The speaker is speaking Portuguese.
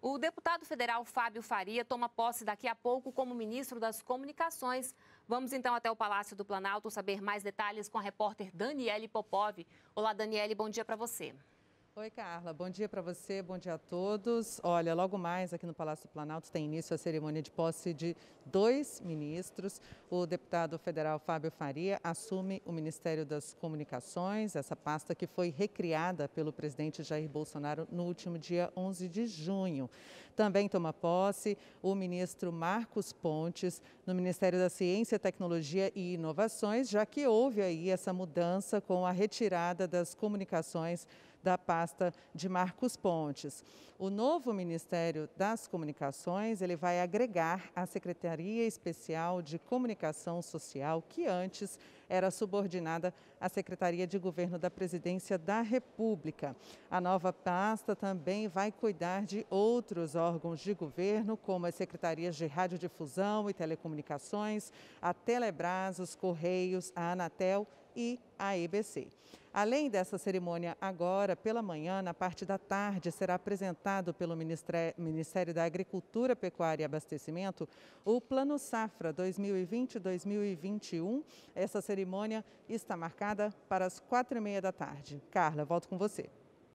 O deputado federal Fábio Faria toma posse daqui a pouco como ministro das Comunicações. Vamos então até o Palácio do Planalto saber mais detalhes com a repórter Daniele Popov. Olá, Daniele, bom dia para você. Oi, Carla. Bom dia para você, bom dia a todos. Olha, logo mais aqui no Palácio Planalto tem início a cerimônia de posse de dois ministros. O deputado federal Fábio Faria assume o Ministério das Comunicações, essa pasta que foi recriada pelo presidente Jair Bolsonaro no último dia 11 de junho. Também toma posse o ministro Marcos Pontes no Ministério da Ciência, Tecnologia e Inovações, já que houve aí essa mudança com a retirada das comunicações da pasta de Marcos Pontes. O novo Ministério das Comunicações, ele vai agregar a Secretaria Especial de Comunicação Social, que antes era subordinada à Secretaria de Governo da Presidência da República. A nova pasta também vai cuidar de outros órgãos de governo, como as secretarias de Radiodifusão e Telecomunicações, a Telebras, os Correios, a Anatel e a EBC. Além dessa cerimônia, agora pela manhã, na parte da tarde, será apresentado pelo Ministério da Agricultura, Pecuária e Abastecimento o Plano Safra 2020-2021. Essa cerimônia está marcada para as quatro e meia da tarde. Carla, volto com você.